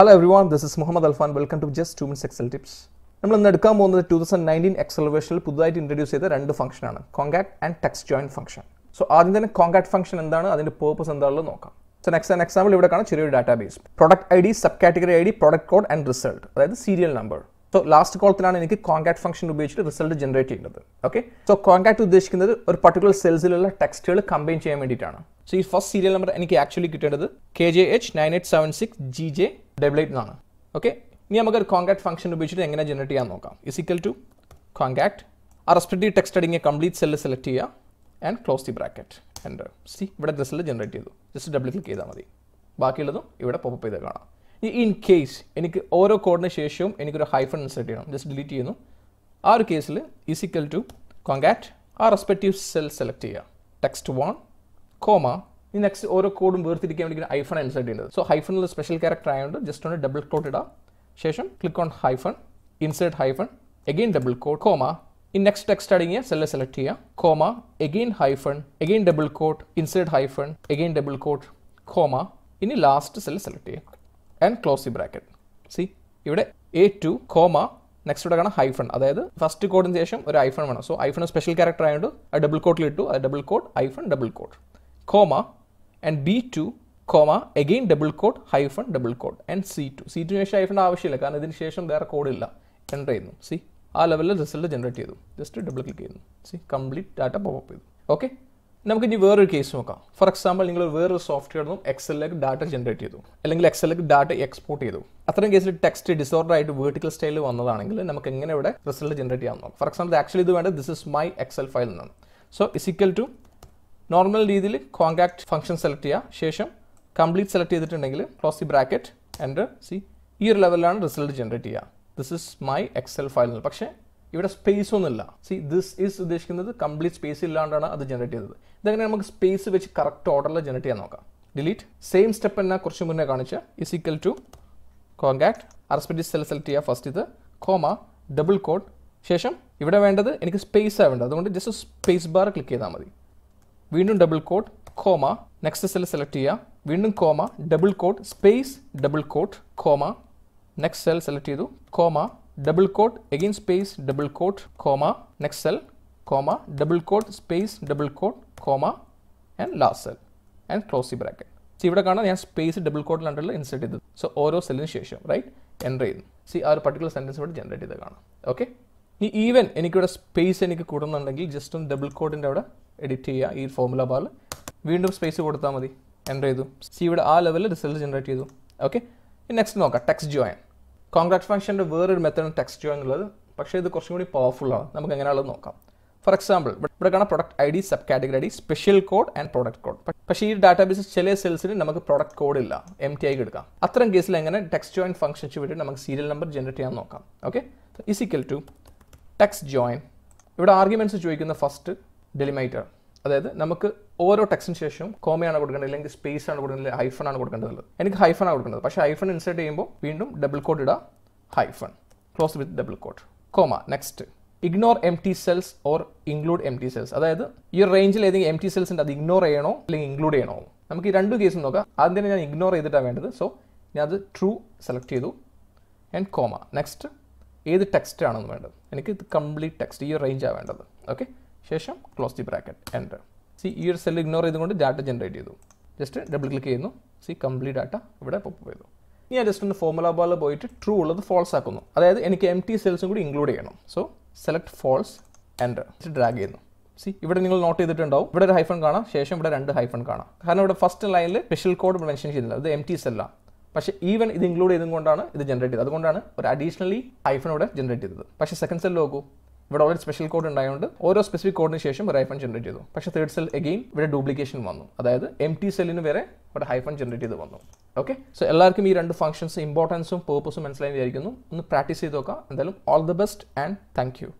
hello everyone this is Muhammad Alfan welcome to just two minutes Excel tips നമ്മൾ ഇന്ന് എടുക്കാൻ പോകുന്നത് ടു തൗസൻഡ് നയൻറ്റീൻ എക്സലവേഷനിൽ പുതുതായിട്ട് ഇൻട്രൊഡ്യൂസ് ചെയ്ത രണ്ട് ഫംഗ്ഷനാണ് concat and text join function so ആദ്യം തന്നെ കോങ്കാക്ട് ഫംഗ്ഷൻ എന്താണ് അതിൻ്റെ പേർപ്പസ് എന്താണെന്ന് നോക്കാം സോ നെക്സ്റ്റ് ആൻ എക്സാമ്പിൾ ഇവിടെ കാണാം ചെറിയൊരു database product I D subcategory I D product code and result അതായത് സീരിയൽ നമ്പർ സോ ലാസ്റ്റ് കോളത്തിലാണ് എനിക്ക് കോൺടാക്ട് ഫംഗ്ഷൻ ഉപയോഗിച്ചിട്ട് റിസൾട്ട് ജനറേറ്റ് ചെയ്യുന്നത് ഓക്കെ സോ കോൺടാക്ട് ഉദ്ദേശിക്കുന്നത് ഒരു പർട്ടിക്കുലർ സെൽസിലുള്ള ടെക്സ്റ്റുകൾ കമ്പൈൻ ചെയ്യാൻ വേണ്ടിയിട്ടാണ് സോ ഈ ഫസ്റ്റ് സീരിയൽ നമ്പർ എനിക്ക് ആക്ച്വലി കിട്ടേണ്ടത് K J H nine eight seven six G J double eight എന്നാണ് ഓക്കെ ഇനി നമുക്കൊരു കോൺടാക്ട് ഫംഗ്ഷൻ ഉപയോഗിച്ചിട്ട് എങ്ങനെ ജനറേറ്റ് ചെയ്യാൻ നോക്കാം ഇസിക്കൽ ടു കോൺടാക്ട് ആ റെസ്പെക്റ്റീവ് ടെക്സ്റ്റ് അടിങ്ങിയ കംപ്ലീറ്റ് സെല്ല് സെലക്ട് ചെയ്യുക and close the bracket enter see ഇവിടെ ഡ്രസ്സിൽ ജനറേറ്റ് ചെയ്തു ജസ്റ്റ് ഡബിൾ ക്ലിക്ക് ചെയ്താൽ മതി ബാക്കിയുള്ളതും ഇവിടെ പോപ്പ് ചെയ്ത് കാണാം ഇൻ കേസ് എനിക്ക് ഓരോ കോഡിന് ശേഷവും എനിക്കൊരു ഹൈഫൺ ഇൻസെർട്ട് ചെയ്യണം ജസ്റ്റ് ഡിലീറ്റ് ചെയ്യുന്നു ആ ഒരു കേസിൽ ഇസിക്കൽ ടു കോൺടാക്ട് ആ റെസ്പെക്റ്റീവ് സെൽ സെലക്ട് ചെയ്യുക ടെക്സ്റ്റ് വൺ കോമ ഈ നെക്സ്റ്റ് ഓരോ കോഡും വേർതിരിക്കാൻ വേണ്ടി ഹൈഫൺ ഇൻസേർട്ട് ചെയ്യുന്നത് സോ ഹൈഫണിൽ സ്പെഷ്യൽ ക്യാരക്ടർ ആയതുകൊണ്ട് ജസ്റ്റ് ഒന്ന് ഡബിൾ കോട്ട് ഇടാം ശേഷം click on hyphen insert hyphen again double quote comma ഈ നെക്സ്റ്റ് ടെക്സ്റ്റ് അടങ്ങിയ സെല്ല് സെലക്ട് ചെയ്യുക comma again hyphen again double quote insert hyphen again double quote comma ഇനി ലാസ്റ്റ് സെല്ല് സെലക്ട് ചെയ്യുക and close ഈ bracket see ഇവിടെ A two comma next ഇവിടെ കാണാം hyphen അതായത് ഫസ്റ്റ് കോഡിന് ശേഷം ഒരു ഐഫൺ വേണം സോ ഐഫൺ സ്പെഷ്യൽ ക്യാരക്ടർ ആയതുകൊണ്ട് ആ ഡബിൾ കോട്ടിൽ ഇട്ടു ആ double quote hyphen double quote comma and B2 comma again double quote hyphen double quote and c2 c2 C ടുവിന് ശേഷം ഹൈഫൺ ആവശ്യമില്ല കാരണം ഇതിന് ശേഷം വേറെ കോഡ് ഇല്ല എൻ്റർ ചെയ്യുന്നു സി ആ ലെവലിൽ റിസൾട്ട് ജനറേറ്റ് ചെയ്തു ജസ്റ്റ് ഡബിൾ ക്ലിക്ക് ചെയ്യുന്നു സി കംപ്ലീറ്റ് ഡാറ്റ പോപ്പ് ചെയ്തു ഓക്കെ നമുക്ക് ഇനി വേറൊരു കേസ് നോക്കാം ഫോർ എക്സാമ്പിൾ നിങ്ങൾ വേറൊരു സോഫ്റ്റ്വെയർ നിന്നും എക്സലിലേക്ക് ഡാറ്റ ജനറേറ്റ് ചെയ്തു അല്ലെങ്കിൽ എക്സലിലേക്ക് ഡാറ്റ എക്സ്പോർട്ട് ചെയ്തു അത്തരം കേസിൽ ടെക്സ്റ്റ് ഡിസോർഡർ ആയിട്ട് വേർട്ടിക്കൽ സ്റ്റൈലിൽ വന്നതാണെങ്കിൽ നമുക്ക് എങ്ങനെ ഇവിടെ റിസൾട്ട് ജനറേറ്റ് ചെയ്യാൻ നോക്കാം ഫോർ എക്സാമ്പിൾ ആക്ച്വലി ഇത് വേണ്ട this is my Excel file എന്നാണ് സോ ഇസിക്കൽ ടു നോർമൽ രീതിയിൽ കോൺടാക്ട് ഫംഗ്ഷൻ സെലക്ട് ചെയ്യുക ശേഷം കംപ്ലീറ്റ് സെലക്ട് ചെയ്തിട്ടുണ്ടെങ്കിൽ close the bracket enter see ഈ ഒരു ലെവലിലാണ് റിസൾട്ട് ജനറേറ്റ് ചെയ്യുക this is my Excel file പക്ഷേ ഇവിടെ സ്പേസ് ഒന്നുമില്ല സി ദിസ് ഈസ് ഉദ്ദേശിക്കുന്നത് കംപ്ലീറ്റ് സ്പേസ് ഇല്ലാണ്ടാണ് അത് ജനറേറ്റ് ചെയ്തത് ഇതങ്ങനെ നമുക്ക് സ്പേസ് വെച്ച് കറക്റ്റ് ഓർഡറിൽ ജനറേറ്റ് ചെയ്യാൻ നോക്കാം ഡിലീറ്റ് സെയിം സ്റ്റെപ്പ് തന്നെ കുറച്ച് മുന്നേ കാണിച്ച is equal to concat respective cell select ചെയ്യുക ഫസ്റ്റ് ഇത് കോമ ഡബിൾ കോഡ് ശേഷം ഇവിടെ വേണ്ടത് എനിക്ക് സ്പേസ് ആവേണ്ടത് അതുകൊണ്ട് ജസ്റ്റ് സ്പേസ് ബാർ ക്ലിക്ക് ചെയ്താൽ മതി വീണ്ടും double quote comma next cell select ചെയ്യുക വീണ്ടും comma double quote space double quote comma next cell select ചെയ്തു comma double quote again space double quote comma next cell comma double quote space double quote comma and last cell and close the bracket see ഇവിടെ കാണാം ഞാൻ space ഡബിൾ കോട്ടിലാണ്ടല്ലോ insert ചെയ്തത് so ഓരോ സെല്ലിന് ശേഷം റൈറ്റ് എൻറ്റർ ചെയ്തു സി ആ ഒരു പർട്ടിക്കുലർ സെൻറ്റൻസ് ഇവിടെ ജനറേറ്റ് ചെയ്ത് കാണാം ഓക്കെ ഈവൻ എനിക്കിവിടെ സ്പേസ് എനിക്ക് കൂടുന്നുണ്ടെങ്കിൽ ജസ്റ്റ് ഒന്ന് ഡബിൾ കോഡിൻ്റെ അവിടെ എഡിറ്റ് ചെയ്യുക ഈ ഫോമുല ബാറിൽ വീണ്ടും സ്പേസ് കൊടുത്താൽ മതി എൻ്റർ ചെയ്തു ഇവിടെ ആ ലെവലിൽ റിസൾട്ട് ജനറേറ്റ് ചെയ്തു ഓക്കെ നെക്സ്റ്റ് നോക്കാം ടെക്സ്റ്റ് ജോയിൻ കോൺഗ്രാറ്റ് ഫംഗ്ഷൻ്റെ വേറൊരു മെത്തേഡ് ടെക്സ്റ്റ് ജോയിൻ ഉള്ളത് പക്ഷേ ഇത് കുറച്ചും കൂടി പവർഫുള്ളാണ് നമുക്ക് എങ്ങനെയാണെന്ന് നോക്കാം ഫോർ എക്സാമ്പിൾ ഇവിടെ കാണാം product I D subcategory I D special code and product code പക്ഷേ ഈ ഡാറ്റാബേസ് ചില സെൽസിന് നമുക്ക് പ്രൊഡക്റ്റ് കോഡ് ഇല്ല എം ടി ആയി എടുക്കാം അത്തരം കേസിൽ എങ്ങനെ ടെക്സ്റ്റ് ജോയിൻ ഫംഗ്ഷൻ ചെയ്തിട്ട് നമുക്ക് സീരിയൽ നമ്പർ ജനറേറ്റ് ചെയ്യാൻ നോക്കാം okay is equal to text join ഇവിടെ ആർഗ്യുമെൻറ്റ്സ് ചോദിക്കുന്ന ഫസ്റ്റ് ഡെലിമൈറ്റർ അതായത് നമുക്ക് ഓരോ ടെക്സ്റ്റിന് ശേഷവും കോമയാണ് കൊടുക്കേണ്ടത് അല്ലെങ്കിൽ സ്പേസ് ആണ് കൊടുക്കേണ്ടത് ഹൈഫൺ ആണ് കൊടുക്കേണ്ടത് എനിക്ക് ഹൈഫൺ ആണ് കൊടുക്കേണ്ടത് പക്ഷേ ഹൈഫൺ ഇൻസേർട്ട് ചെയ്യുമ്പോൾ വീണ്ടും ഡബിൾ കോഡ് ഇടാം hyphen close with double quote comma next ignore empty cells or include empty cells അതായത് ഈ റേഞ്ചിൽ ഏതെങ്കിലും എം ടി സെൽസ് ഉണ്ട് അത് ഇഗ്നോർ ചെയ്യണോ അല്ലെങ്കിൽ ഇൻക്ലൂഡ് ചെയ്യണോ നമുക്ക് ഈ രണ്ട് കേസും നോക്കാം ആദ്യം തന്നെ ഞാൻ ഇഗ്നോർ ചെയ്തിട്ടാണ് വേണ്ടത് സോ ഞാൻ അത് ട്രൂ സെലക്ട് ചെയ്തു ആൻഡ് കോമ നെക്സ്റ്റ് ഏത് ടെക്സ്റ്റ് ആണെന്ന് വേണ്ടത് എനിക്ക് ഇത് കംപ്ലീറ്റ് ടെക്സ്റ്റ് ഈ റേഞ്ചാണ് വേണ്ടത് ഓക്കെ ശേഷം close the bracket enter see ഈ ഒരു സെൽ ഇഗ്നോർ ചെയ്തുകൊണ്ട് ഡാറ്റ ജനറേറ്റ് ചെയ്തു ജസ്റ്റ് ഡബിൾ ക്ലിക്ക് ചെയ്യുന്നു സി കംപ്ലീറ്റ് ഡാറ്റ ഇവിടെ പോപ്പ് ചെയ്തു ഇനി ഞാൻ ജസ്റ്റ് ഒന്ന് ഫോർമുല ബാറിൽ പോയിട്ട് ട്രൂ ഉള്ളത് ഫോൾസ് ആക്കുന്നു അതായത് എനിക്ക് എം ടി സെൽസും കൂടി ഇൻക്ലൂഡ് ചെയ്യണം so select false enter just drag ചെയ്യുന്നു സി ഇവിടെ നിങ്ങൾ നോട്ട് ചെയ്തിട്ടുണ്ടാവും ഇവിടെ ഒരു ഹൈഫൺ കാണാം ശേഷം ഇവിടെ രണ്ട് ഹൈഫൺ കാണാം കാരണം ഇവിടെ ഫസ്റ്റ് ലൈനിൽ സ്പെഷ്യൽ കോഡ് മെൻഷൻ ചെയ്തില്ല അത് എം ടി സെല്ലാണ് പക്ഷേ ഈവൻ ഇത് ഇൻക്ലൂഡ് ചെയ്തുകൊണ്ടാണ് ഇത് ജനറേറ്റ് ചെയ്തത് അതുകൊണ്ടാണ് ഒരു അഡീഷണലി ഹൈഫൺ ഇവിടെ ജനറേറ്റ് ചെയ്തത് പക്ഷേ സെക്കൻഡ് സെൽ നോക്കൂ ഇവിടെ ഓൾറെഡി സ്പെഷ്യൽ കോഡ് ഉണ്ടായതുകൊണ്ട് ഓരോ സ്പെസിഫിക് കോഡിന് ശേഷം ഒരു ഹൈഫൺ ജനറേറ്റ് ചെയ്തു പക്ഷേ തേർഡ് സെൽ എഗെയിൻ ഇവിടെ ഡ്യൂപ്ലിക്കേഷൻ വന്നു അതായത് എം ടി സെല്ലിന് വരെ ഇവിടെ ഹൈഫൺ ജനറേറ്റ് ചെയ്ത് വന്നു ഓക്കെ സോ എല്ലാവർക്കും ഈ രണ്ട് ഫംഗ്ഷൻസ് ഇമ്പോർട്ടൻസും പേർപ്പസും മനസ്സിലായി വിചാരിക്കുന്നു ഒന്ന് പ്രാക്ടീസ് ചെയ്ത് നോക്കാം എന്തായാലും all the best and thank U